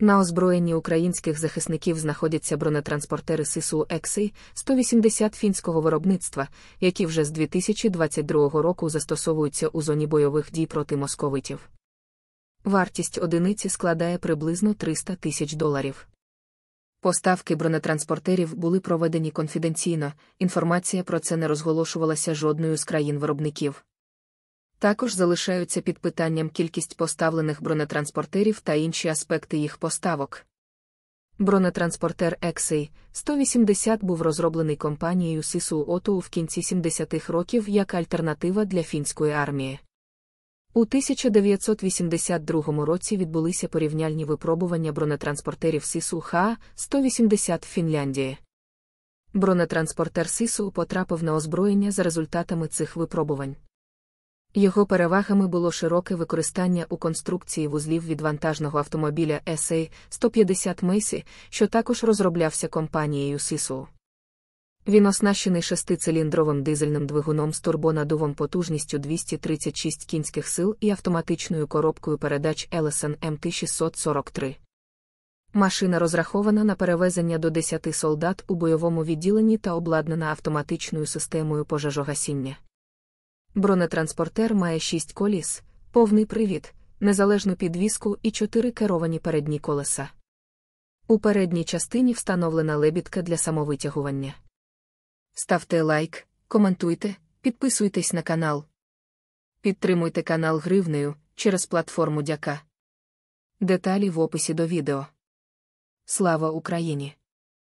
На озброєнні українських захисників знаходяться бронетранспортери Сису Екси 180 фінського виробництва, які вже з 2022 року застосовуються у зоні бойових дій проти московитів. Вартість одиниці складає приблизно 300 тисяч доларів. Поставки бронетранспортерів були проведені конфіденційно, інформація про це не розголошувалася жодною з країн виробників. Також залишаються під питанням кількість поставлених бронетранспортерів та інші аспекти їх поставок. Бронетранспортер Ексей 180 був розроблений компанією Сису Отоу в кінці 70-х років як альтернатива для фінської армії. У 1982 році відбулися порівняльні випробування бронетранспортерів Сису х 180 в Фінляндії. Бронетранспортер СИСУ потрапив на озброєння за результатами цих випробувань. Його перевагами було широке використання у конструкції вузлів від вантажного автомобіля SA 150 Мейсі, що також розроблявся компанією Сісу. Він оснащений шестициліндровим дизельним двигуном з турбонадувом потужністю 236 кінських сил і автоматичною коробкою передач Ellison MT643. Машина розрахована на перевезення до 10 солдат у бойовому відділенні та обладнана автоматичною системою пожежогасіння. Бронетранспортер має шість коліс, повний привід, незалежну підвіску і чотири керовані передні колеса. У передній частині встановлена лебідка для самовитягування. Ставте лайк, коментуйте, підписуйтесь на канал. Підтримуйте канал гривнею через платформу Дяка. Деталі в описі до відео. Слава Україні!